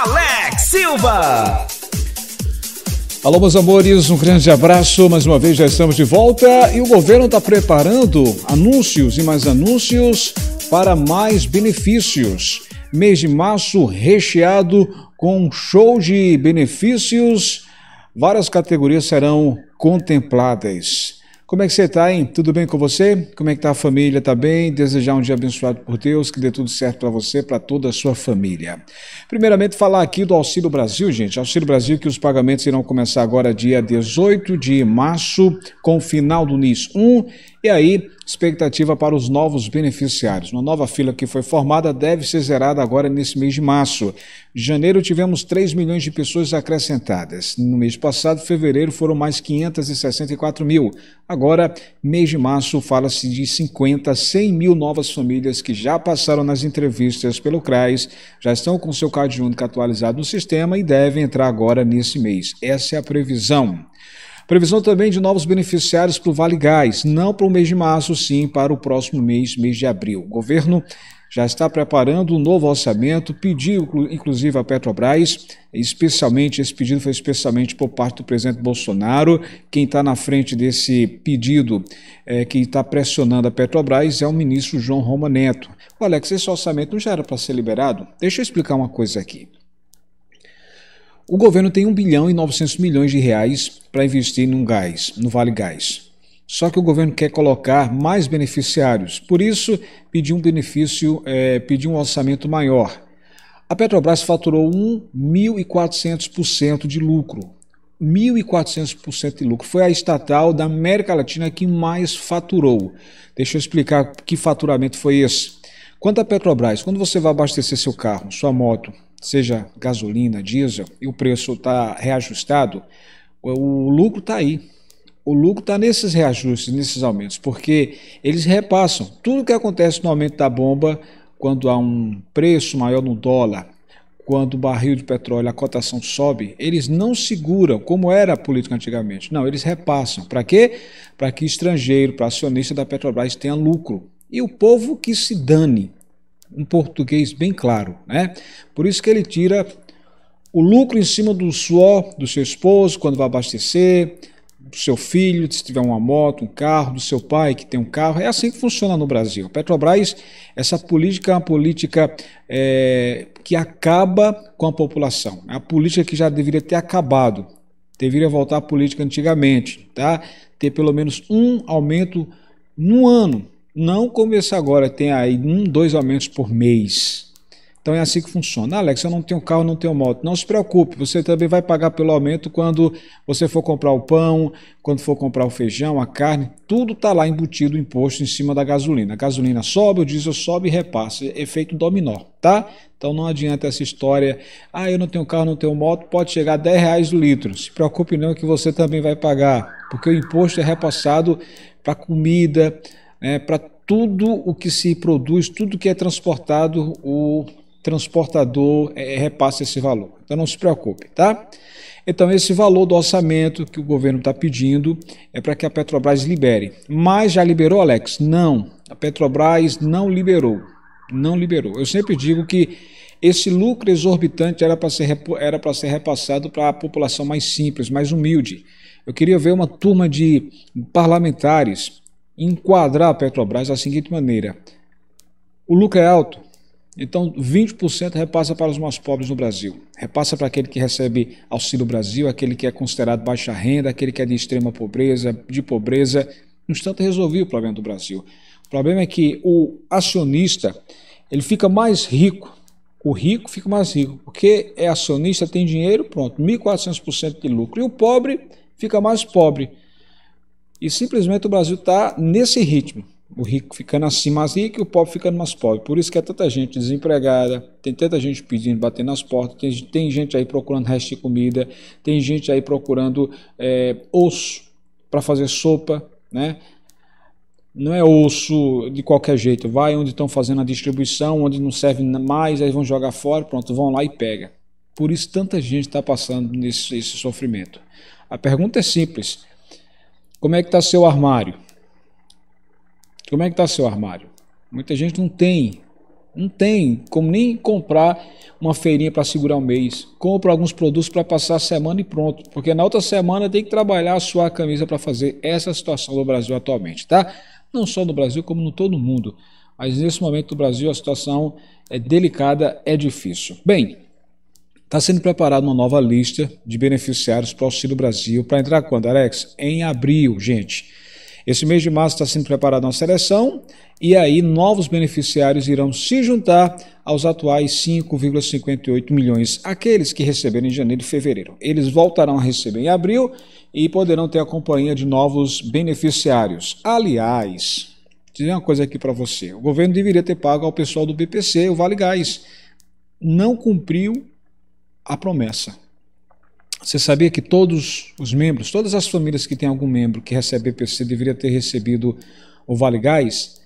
Alex Silva. Alô, meus amores, um grande abraço. Mais uma vez já estamos de volta e o governo está preparando anúncios e mais anúncios para mais benefícios. Mês de março recheado com show de benefícios. Várias categorias serão contempladas. Como é que você está, hein? Tudo bem com você? Como é que está a família? Está bem? Desejar um dia abençoado por Deus, que dê tudo certo para você, para toda a sua família. Primeiramente, falar aqui do Auxílio Brasil, gente. Auxílio Brasil, que os pagamentos irão começar agora dia 18 de março, com o final do NIS 1 e aí, expectativa para os novos beneficiários. Uma nova fila que foi formada deve ser zerada agora nesse mês de março. Em janeiro tivemos 3 milhões de pessoas acrescentadas. No mês passado, fevereiro, foram mais 564 mil. Agora, mês de março, fala-se de 50, 100 mil novas famílias que já passaram nas entrevistas pelo CRAS, já estão com seu Cade Único atualizado no sistema e devem entrar agora nesse mês. Essa é a previsão. Previsão também de novos beneficiários para o Vale Gás, não para o mês de março, sim para o próximo mês, mês de abril. O governo já está preparando um novo orçamento, pediu inclusive a Petrobras, especialmente, esse pedido foi especialmente por parte do presidente Bolsonaro. Quem está na frente desse pedido, é, quem está pressionando a Petrobras é o ministro João Roma Neto. O Alex, esse orçamento não já era para ser liberado? Deixa eu explicar uma coisa aqui. O governo tem 1 bilhão e 900 milhões de reais para investir no gás, no Vale Gás. Só que o governo quer colocar mais beneficiários, por isso pediu um benefício, é, pediu um orçamento maior. A Petrobras faturou 1.400% de lucro. 1.400% de lucro. Foi a estatal da América Latina que mais faturou. Deixa eu explicar que faturamento foi esse. Quanto à Petrobras, quando você vai abastecer seu carro, sua moto, seja gasolina, diesel, e o preço está reajustado, o lucro está aí. O lucro está nesses reajustes, nesses aumentos, porque eles repassam tudo que acontece no aumento da bomba, quando há um preço maior no dólar, quando o barril de petróleo, a cotação sobe, eles não seguram, como era a política antigamente. Não, eles repassam. Para quê? Para que estrangeiro, para acionista da Petrobras tenha lucro. E o povo que se dane um português bem claro, né? Por isso que ele tira o lucro em cima do suor do seu esposo quando vai abastecer, do seu filho, se tiver uma moto, um carro, do seu pai que tem um carro. É assim que funciona no Brasil. Petrobras, essa política é uma política é, que acaba com a população. É a política que já deveria ter acabado. Deveria voltar à política antigamente, tá? Ter pelo menos um aumento no ano não começar agora, tem aí um, dois aumentos por mês. Então é assim que funciona. Ah, Alex, eu não tenho carro, não tenho moto. Não se preocupe, você também vai pagar pelo aumento quando você for comprar o pão, quando for comprar o feijão, a carne, tudo está lá embutido o imposto em cima da gasolina. A gasolina sobe, o diesel sobe e repassa. É efeito dominó, tá? Então não adianta essa história, ah, eu não tenho carro, não tenho moto, pode chegar a 10 reais o litro. Se preocupe não que você também vai pagar, porque o imposto é repassado para comida, é, para tudo o que se produz, tudo que é transportado, o transportador é, repassa esse valor. Então não se preocupe, tá? Então esse valor do orçamento que o governo está pedindo é para que a Petrobras libere. Mas já liberou, Alex? Não, a Petrobras não liberou, não liberou. Eu sempre digo que esse lucro exorbitante era para ser, era para ser repassado para a população mais simples, mais humilde. Eu queria ver uma turma de parlamentares enquadrar a Petrobras da seguinte maneira: o lucro é alto, então 20% repassa para os mais pobres no Brasil. Repassa para aquele que recebe auxílio Brasil, aquele que é considerado baixa renda, aquele que é de extrema pobreza, de pobreza. No entanto, resolvi o problema do Brasil. O problema é que o acionista ele fica mais rico. O rico fica mais rico, porque é acionista, tem dinheiro, pronto, 1.400% de lucro. E o pobre fica mais pobre. E simplesmente o Brasil está nesse ritmo. O rico ficando assim mais rico e o pobre ficando mais pobre. Por isso que é tanta gente desempregada, tem tanta gente pedindo, batendo nas portas, tem, tem gente aí procurando resto de comida, tem gente aí procurando é, osso para fazer sopa, né? não é osso de qualquer jeito. Vai onde estão fazendo a distribuição, onde não serve mais, aí vão jogar fora, pronto, vão lá e pega. Por isso tanta gente está passando nesse sofrimento. A pergunta é simples: como é que está seu armário? Como é que está seu armário? Muita gente não tem, não tem como nem comprar uma feirinha para segurar o um mês. Compra alguns produtos para passar a semana e pronto, porque na outra semana tem que trabalhar a sua camisa para fazer essa situação do Brasil atualmente, tá? Não só no Brasil, como no todo mundo. Mas nesse momento do Brasil a situação é delicada, é difícil. Bem, Está sendo preparada uma nova lista de beneficiários para o Auxílio Brasil. Para entrar quando, Alex? Em abril, gente. Esse mês de março está sendo preparada uma seleção e aí novos beneficiários irão se juntar aos atuais 5,58 milhões, aqueles que receberam em janeiro e fevereiro. Eles voltarão a receber em abril e poderão ter a companhia de novos beneficiários. Aliás, dizer uma coisa aqui para você: o governo deveria ter pago ao pessoal do BPC o Vale Gás. Não cumpriu a promessa. Você sabia que todos os membros, todas as famílias que têm algum membro que recebe PC deveria ter recebido o Vale Gás?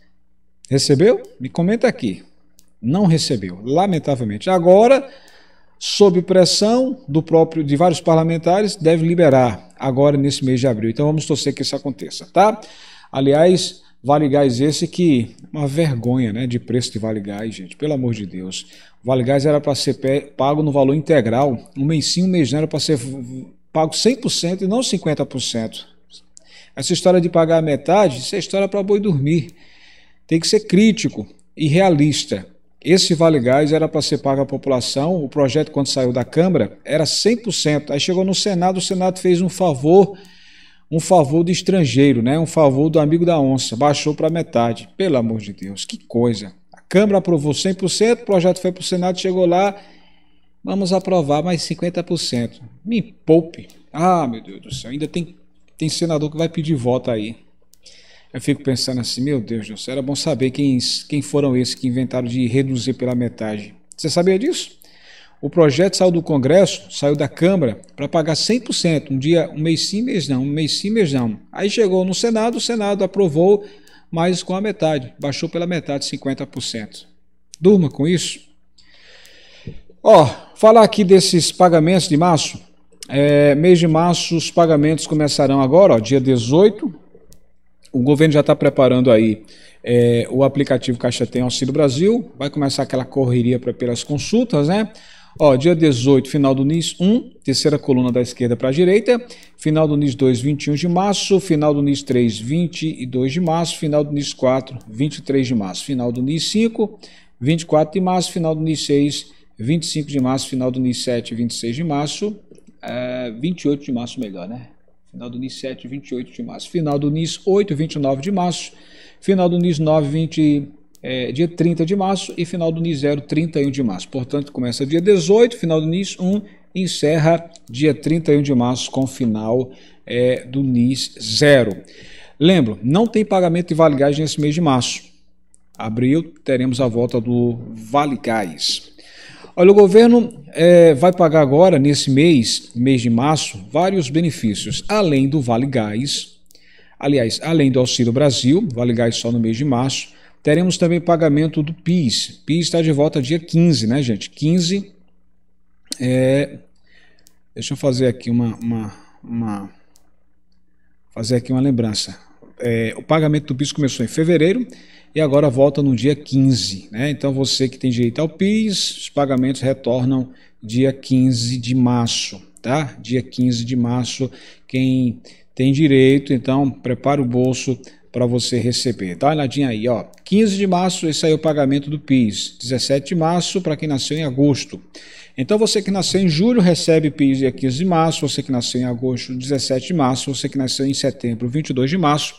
Recebeu? Me comenta aqui. Não recebeu, lamentavelmente. Agora, sob pressão do próprio de vários parlamentares, deve liberar agora nesse mês de abril. Então vamos torcer que isso aconteça, tá? Aliás, Vale Gás esse que uma vergonha, né, de preço de Vale Gás, gente. Pelo amor de Deus. Vale Gás era para ser pago no valor integral, um mês sim, um mês não, era para ser pago 100% e não 50%. Essa história de pagar a metade, isso é história para boi dormir. Tem que ser crítico e realista. Esse Vale Gás era para ser pago à população. O projeto, quando saiu da Câmara, era 100%. Aí chegou no Senado, o Senado fez um favor um favor do estrangeiro, né? um favor do amigo da onça, baixou para metade. Pelo amor de Deus, que coisa. A Câmara aprovou 100%, o projeto foi para o Senado, chegou lá, vamos aprovar mais 50%. Me poupe. Ah, meu Deus do céu, ainda tem, tem senador que vai pedir voto aí. Eu fico pensando assim, meu Deus do céu, era bom saber quem, quem foram esses que inventaram de reduzir pela metade. Você sabia disso? O projeto saiu do Congresso, saiu da Câmara, para pagar 100%, um dia, um mês sim, mês não, um mês sim, mês não. Aí chegou no Senado, o Senado aprovou, mas com a metade, baixou pela metade, 50%. Durma com isso. Ó, falar aqui desses pagamentos de março. É, mês de março, os pagamentos começarão agora, ó, dia 18. O governo já está preparando aí é, o aplicativo Caixa Tem Auxílio Brasil. Vai começar aquela correria pra, pelas consultas, né? Ó, dia 18, final do NIS 1, terceira coluna da esquerda para a direita, final do NIS 2, 21 de março, final do NIS 3, 22 de março, final do NIS 4, 23 de março, final do NIS 5, 24 de março, final do NIS 6, 25 de março, final do NIS 7, 26 de março, é, 28 de março melhor, né? Final do NIS 7, 28 de março, final do NIS 8, 29 de março, final do NIS 9, 20 é, dia 30 de março e final do NIS 0, 31 de março. Portanto, começa dia 18, final do NIS 1 encerra dia 31 de março com final é, do NIS 0. Lembro, não tem pagamento de Vale Gás nesse mês de março. Abril, teremos a volta do Vale Gás. Olha, o governo é, vai pagar agora, nesse mês, mês de março, vários benefícios, além do Vale Gás, aliás, além do Auxílio Brasil, Vale Gás só no mês de março, Teremos também pagamento do PIS. PIS está de volta dia 15, né, gente? 15. É... Deixa eu fazer aqui uma, uma, uma... Fazer aqui uma lembrança. É, o pagamento do PIS começou em fevereiro e agora volta no dia 15. Né? Então você que tem direito ao PIS, os pagamentos retornam dia 15 de março. Tá? Dia 15 de março, quem tem direito, então prepara o bolso para você receber. Dá uma olhadinha aí, ó. 15 de março, esse aí é o pagamento do PIS. 17 de março, para quem nasceu em agosto. Então, você que nasceu em julho recebe PIS dia 15 de março, você que nasceu em agosto, 17 de março, você que nasceu em setembro, 22 de março.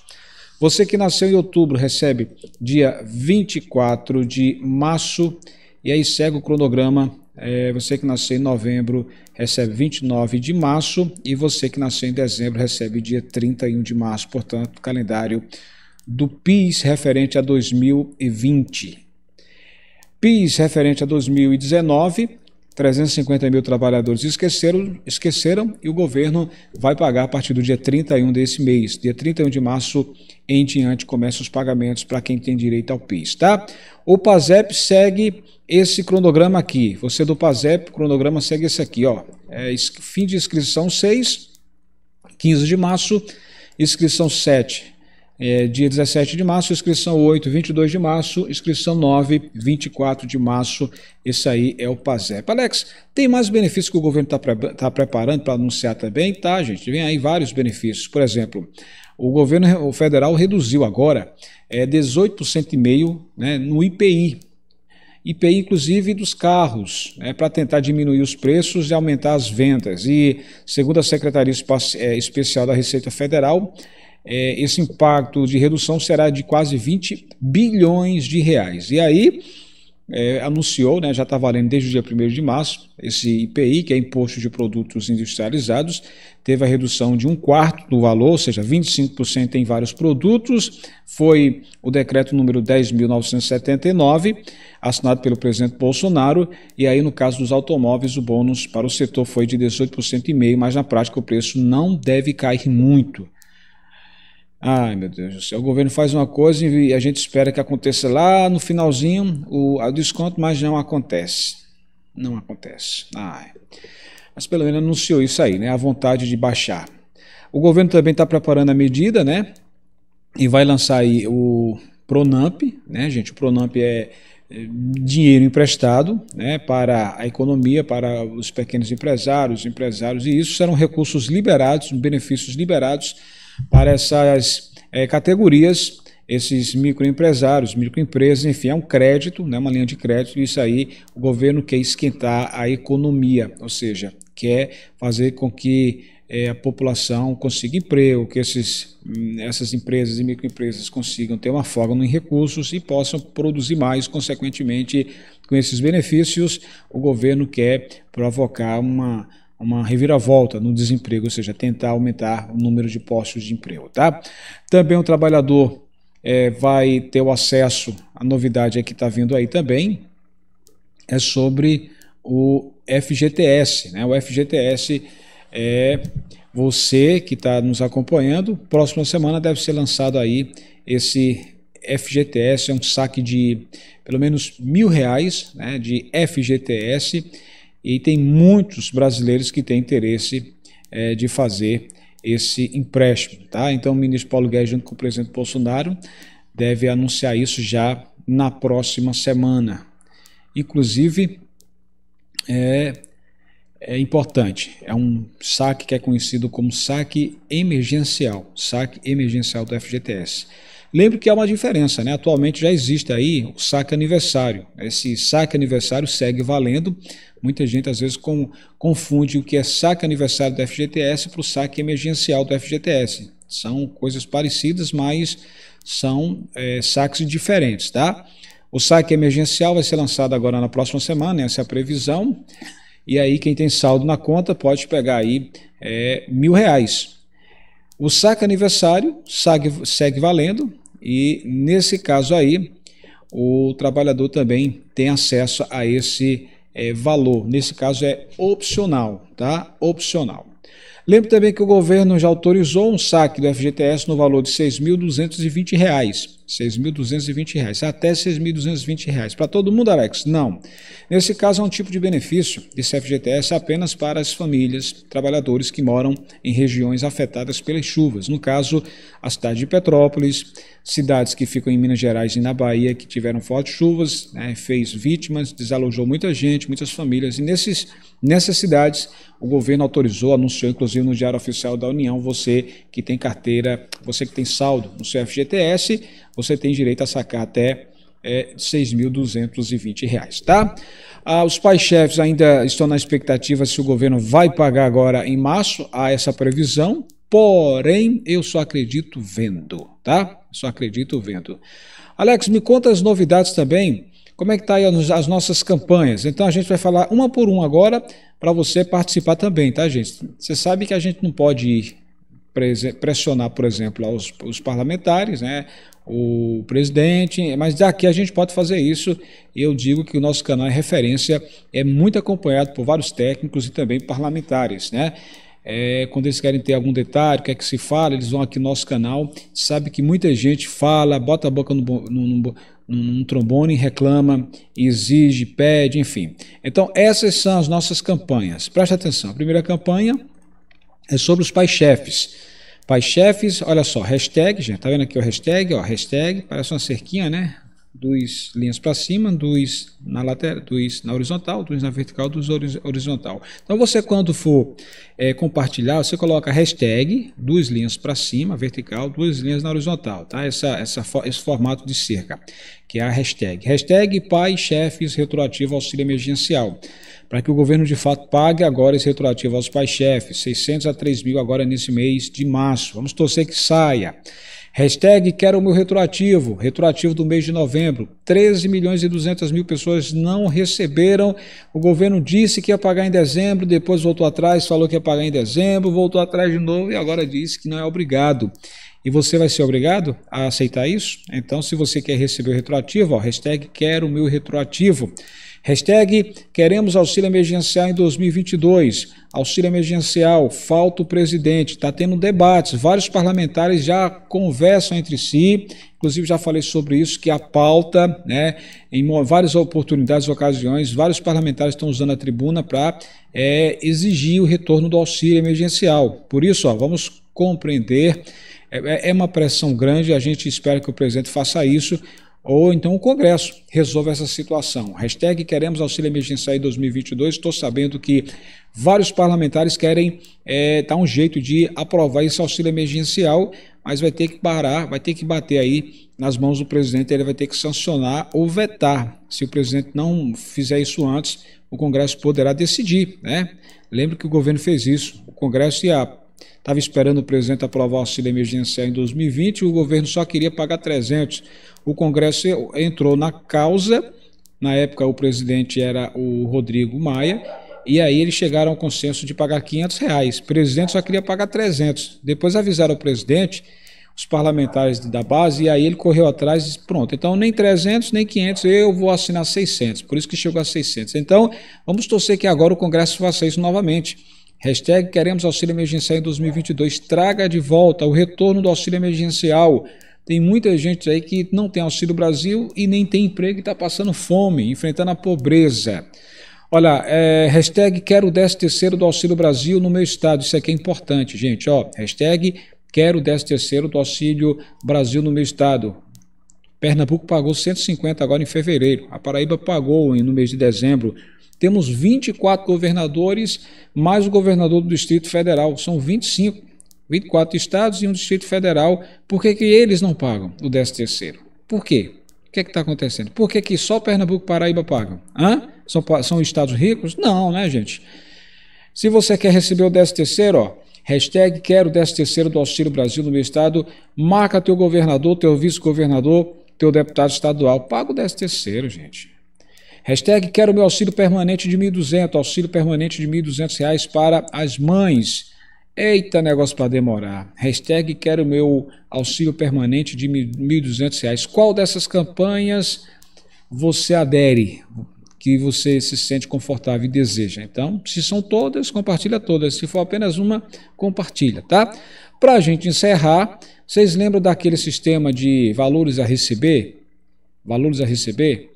Você que nasceu em outubro recebe dia 24 de março. E aí segue o cronograma é, você que nasceu em novembro recebe 29 de março e você que nasceu em dezembro recebe dia 31 de março, portanto, calendário do PIS referente a 2020. PIS referente a 2019 350 mil trabalhadores esqueceram, esqueceram e o governo vai pagar a partir do dia 31 desse mês. Dia 31 de março em diante começam os pagamentos para quem tem direito ao PIS, tá? O PASEP segue esse cronograma aqui. Você do PASEP, o cronograma segue esse aqui, ó. É, fim de inscrição 6, 15 de março. Inscrição 7, é, dia 17 de março, inscrição 8, 22 de março, inscrição 9, 24 de março. Esse aí é o PASEP. Alex, tem mais benefícios que o governo está pre tá preparando para anunciar também? Tá, gente, vem aí vários benefícios. Por exemplo, o governo federal reduziu agora é, 18% e meio né, no IPI, IPI, inclusive dos carros, né, para tentar diminuir os preços e aumentar as vendas. E, segundo a Secretaria é, Especial da Receita Federal, é, esse impacto de redução será de quase 20 bilhões de reais. E aí, é, anunciou, né, já está valendo desde o dia 1 de março, esse IPI, que é Imposto de Produtos Industrializados, teve a redução de um quarto do valor, ou seja, 25% em vários produtos. Foi o decreto número 10.979, assinado pelo presidente Bolsonaro. E aí, no caso dos automóveis, o bônus para o setor foi de 18,5%, mas na prática o preço não deve cair muito. Ai, meu Deus do céu. O governo faz uma coisa e a gente espera que aconteça lá no finalzinho o, o desconto, mas não acontece. Não acontece. Ai. Mas pelo menos anunciou isso aí, né? A vontade de baixar. O governo também está preparando a medida, né? E vai lançar aí o Pronamp, né, gente? O Pronamp é, é dinheiro emprestado né, para a economia, para os pequenos empresários, empresários, e isso serão recursos liberados, benefícios liberados para essas é, categorias, esses microempresários, microempresas, enfim, é um crédito, né, uma linha de crédito, e isso aí o governo quer esquentar a economia, ou seja, quer fazer com que é, a população consiga emprego, que esses, hum, essas empresas e microempresas consigam ter uma folga em recursos e possam produzir mais, consequentemente, com esses benefícios, o governo quer provocar uma uma reviravolta no desemprego, ou seja, tentar aumentar o número de postos de emprego. Tá? Também o trabalhador é, vai ter o acesso, a novidade é que está vindo aí também, é sobre o FGTS. Né? O FGTS é você que está nos acompanhando. Próxima semana deve ser lançado aí esse FGTS, é um saque de pelo menos mil reais né, de FGTS e tem muitos brasileiros que têm interesse é, de fazer esse empréstimo. Tá? Então, o ministro Paulo Guedes, junto com o presidente Bolsonaro, deve anunciar isso já na próxima semana. Inclusive, é, é importante, é um saque que é conhecido como saque emergencial saque emergencial do FGTS. Lembro que há uma diferença, né? Atualmente já existe aí o saque aniversário. Esse saque aniversário segue valendo. Muita gente às vezes com, confunde o que é saque aniversário do FGTS para o saque emergencial do FGTS. São coisas parecidas, mas são é, saques diferentes, tá? O saque emergencial vai ser lançado agora na próxima semana, essa é a previsão. E aí quem tem saldo na conta pode pegar aí é, mil reais. O saque aniversário segue, segue valendo, e nesse caso aí, o trabalhador também tem acesso a esse é, valor. Nesse caso é opcional, tá? Opcional. Lembre também que o governo já autorizou um saque do FGTS no valor de R$ 6.220 6.220 reais. Até 6.220 reais. Para todo mundo, Alex? Não. Nesse caso, é um tipo de benefício de CFGTS apenas para as famílias, trabalhadores que moram em regiões afetadas pelas chuvas. No caso, a cidade de Petrópolis, cidades que ficam em Minas Gerais e na Bahia, que tiveram fortes chuvas, né, fez vítimas, desalojou muita gente, muitas famílias. E nesses, nessas cidades, o governo autorizou, anunciou inclusive no Diário Oficial da União, você que tem carteira, você que tem saldo no seu FGTS, você tem direito a sacar até é, R$ reais, tá? Ah, os pais-chefes ainda estão na expectativa se o governo vai pagar agora em março, a essa previsão, porém eu só acredito vendo, tá? Só acredito vendo. Alex, me conta as novidades também, como é que tá aí as, nossas campanhas? Então a gente vai falar uma por uma agora para você participar também, tá gente? Você sabe que a gente não pode ir pressionar, por exemplo, os parlamentares, né? o presidente, mas daqui a gente pode fazer isso. Eu digo que o nosso canal é referência, é muito acompanhado por vários técnicos e também parlamentares, né? É, quando eles querem ter algum detalhe, o que é que se fala, eles vão aqui no nosso canal. Sabe que muita gente fala, bota a boca no, no, num trombone, reclama, exige, pede, enfim. Então, essas são as nossas campanhas. Preste atenção. A primeira campanha é sobre os pais-chefes Pais chefes, olha só, hashtag, gente, tá vendo aqui o hashtag, ó, hashtag, parece uma cerquinha, né? Duas linhas para cima, duas na lateral, duas na horizontal, duas na vertical, duas horizontal. Então você quando for é, compartilhar, você coloca hashtag, duas linhas para cima, vertical, duas linhas na horizontal, tá? Essa, essa, esse formato de cerca, que é a hashtag. Hashtag pai chefes retroativo auxílio emergencial para que o governo de fato pague agora esse retroativo aos pais-chefes, 600 a 3 mil agora nesse mês de março. Vamos torcer que saia. Hashtag quero o meu retroativo, retroativo do mês de novembro. 13 milhões e 200 mil pessoas não receberam. O governo disse que ia pagar em dezembro, depois voltou atrás, falou que ia pagar em dezembro, voltou atrás de novo e agora disse que não é obrigado. E você vai ser obrigado a aceitar isso? Então, se você quer receber o retroativo, ó, hashtag quero o meu retroativo. Hashtag queremos auxílio emergencial em 2022. Auxílio emergencial, falta o presidente. Está tendo debates, vários parlamentares já conversam entre si. Inclusive já falei sobre isso, que a pauta, né, em várias oportunidades, ocasiões, vários parlamentares estão usando a tribuna para é, exigir o retorno do auxílio emergencial. Por isso, ó, vamos compreender é, é, é uma pressão grande, a gente espera que o presidente faça isso, ou então o Congresso resolve essa situação. Hashtag queremos auxílio emergencial em 2022. Estou sabendo que vários parlamentares querem é, dar um jeito de aprovar esse auxílio emergencial, mas vai ter que parar, vai ter que bater aí nas mãos do presidente. Ele vai ter que sancionar ou vetar. Se o presidente não fizer isso antes, o Congresso poderá decidir. Né? Lembre que o governo fez isso. O Congresso e a Estava esperando o presidente aprovar o auxílio emergencial em 2020 e o governo só queria pagar 300. O Congresso entrou na causa, na época o presidente era o Rodrigo Maia, e aí eles chegaram ao consenso de pagar 500 reais. O presidente só queria pagar 300. Depois avisaram o presidente, os parlamentares da base, e aí ele correu atrás e disse, pronto, então nem 300, nem 500, eu vou assinar 600. Por isso que chegou a 600. Então, vamos torcer que agora o Congresso faça isso novamente Hashtag queremos auxílio emergencial em 2022. Traga de volta o retorno do auxílio emergencial. Tem muita gente aí que não tem auxílio Brasil e nem tem emprego e está passando fome, enfrentando a pobreza. Olha, é, hashtag quero o 13 terceiro do Auxílio Brasil no meu estado. Isso aqui é importante, gente. Ó, hashtag quero o 13 terceiro do Auxílio Brasil no meu estado. Pernambuco pagou 150 agora em fevereiro, a Paraíba pagou no mês de dezembro. Temos 24 governadores, mais o governador do Distrito Federal, são 25. 24 estados e um Distrito Federal. Por que, que eles não pagam o 13 terceiro? Por quê? O que é está acontecendo? Por que, que só Pernambuco e Paraíba pagam? Hã? São, são estados ricos? Não, né, gente? Se você quer receber o 13 terceiro, ó, hashtag quero 13 do Auxílio Brasil no meu estado, marca teu governador, teu vice-governador, teu deputado estadual. Paga o 10 terceiro, gente. Hashtag quero meu auxílio permanente de 1.200, auxílio permanente de 1.200 reais para as mães. Eita, negócio para demorar. Hashtag quero meu auxílio permanente de 1.200 reais. Qual dessas campanhas você adere, que você se sente confortável e deseja? Então, se são todas, compartilha todas. Se for apenas uma, compartilha, tá? Para a gente encerrar... Vocês lembram daquele sistema de valores a receber? Valores a receber?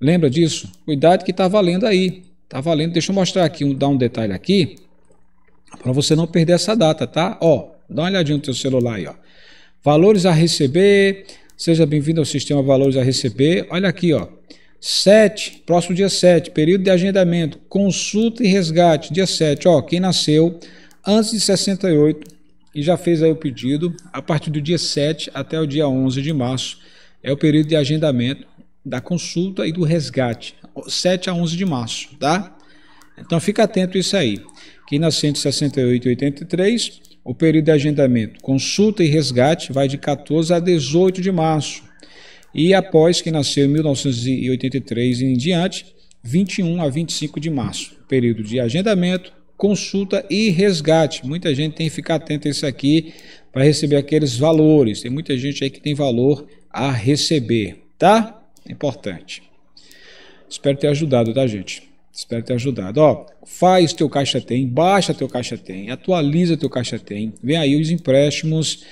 Lembra disso? Cuidado que está valendo aí. Está valendo. Deixa eu mostrar aqui, dar um detalhe aqui, para você não perder essa data, tá? Ó, dá uma olhadinha no teu celular aí, ó. Valores a receber. Seja bem-vindo ao sistema Valores a receber. Olha aqui, ó. 7, próximo dia 7, período de agendamento, consulta e resgate, dia 7, ó, quem nasceu antes de 68 e já fez aí o pedido. A partir do dia 7 até o dia 11 de março é o período de agendamento da consulta e do resgate, 7 a 11 de março, tá? Então fica atento isso aí. Aqui na 16883, o período de agendamento, consulta e resgate vai de 14 a 18 de março. E após que nasceu em 1983 e em diante, 21 a 25 de março, período de agendamento, consulta e resgate. Muita gente tem que ficar atenta a isso aqui para receber aqueles valores. Tem muita gente aí que tem valor a receber, tá? É importante. Espero ter ajudado, tá, gente? Espero ter ajudado. Ó, faz teu caixa tem, baixa teu caixa tem, atualiza teu caixa tem. Vem aí os empréstimos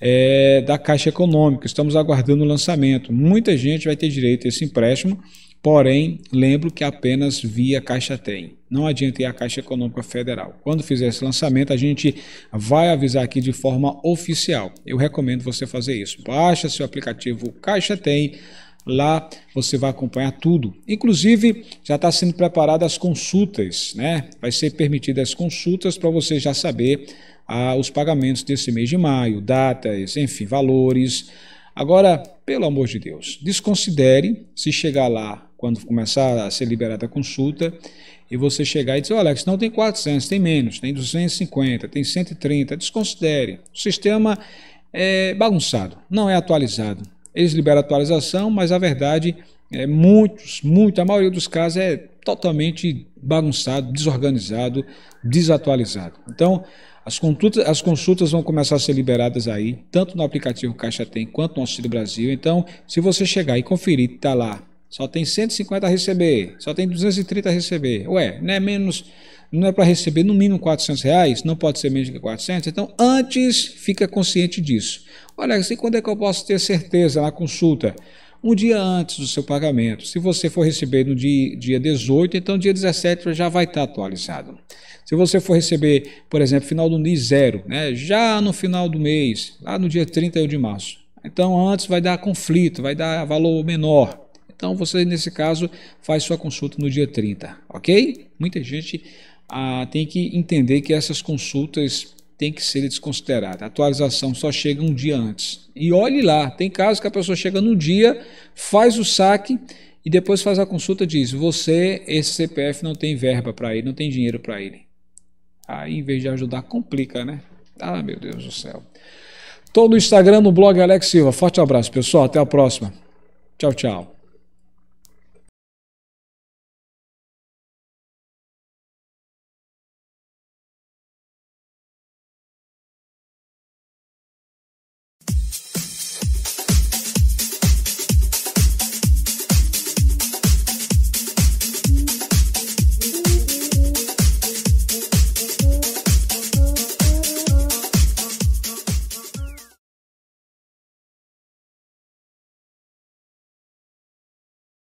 é, da Caixa Econômica. Estamos aguardando o lançamento. Muita gente vai ter direito a esse empréstimo Porém, lembro que apenas via Caixa Tem. Não adianta ir à Caixa Econômica Federal. Quando fizer esse lançamento, a gente vai avisar aqui de forma oficial. Eu recomendo você fazer isso. Baixa seu aplicativo Caixa Tem. Lá você vai acompanhar tudo. Inclusive, já está sendo preparadas as consultas, né? Vai ser permitidas consultas para você já saber ah, os pagamentos desse mês de maio, datas, enfim, valores. Agora, pelo amor de Deus, desconsidere se chegar lá, quando começar a ser liberada a consulta, e você chegar e dizer, olha, não tem 400, tem menos, tem 250, tem 130, desconsidere. O sistema é bagunçado, não é atualizado. Eles liberam atualização, mas a verdade é muitos, muita a maioria dos casos é totalmente bagunçado, desorganizado, desatualizado. Então, as consultas, as consultas vão começar a ser liberadas aí, tanto no aplicativo Caixa Tem quanto no Auxílio Brasil. Então, se você chegar e conferir, tá lá, só tem 150 a receber, só tem 230 a receber. Ué, não é menos, não é para receber no mínimo 400 reais, não pode ser menos que 400. Então, antes, fica consciente disso. Olha, assim, quando é que eu posso ter certeza na consulta? um dia antes do seu pagamento. Se você for receber no dia, dia 18, então dia 17 já vai estar atualizado. Se você for receber, por exemplo, final do NIS zero, né, já no final do mês, lá no dia 31 de março, então antes vai dar conflito, vai dar valor menor. Então você, nesse caso, faz sua consulta no dia 30, ok? Muita gente ah, tem que entender que essas consultas tem que ser desconsiderada. A atualização só chega um dia antes. E olhe lá, tem casos que a pessoa chega no dia, faz o saque e depois faz a consulta e diz: Você, esse CPF não tem verba para ele, não tem dinheiro para ele. Aí, em vez de ajudar, complica, né? Ah, meu Deus do céu. Estou no Instagram no blog Alex Silva. Forte abraço, pessoal. Até a próxima. Tchau, tchau.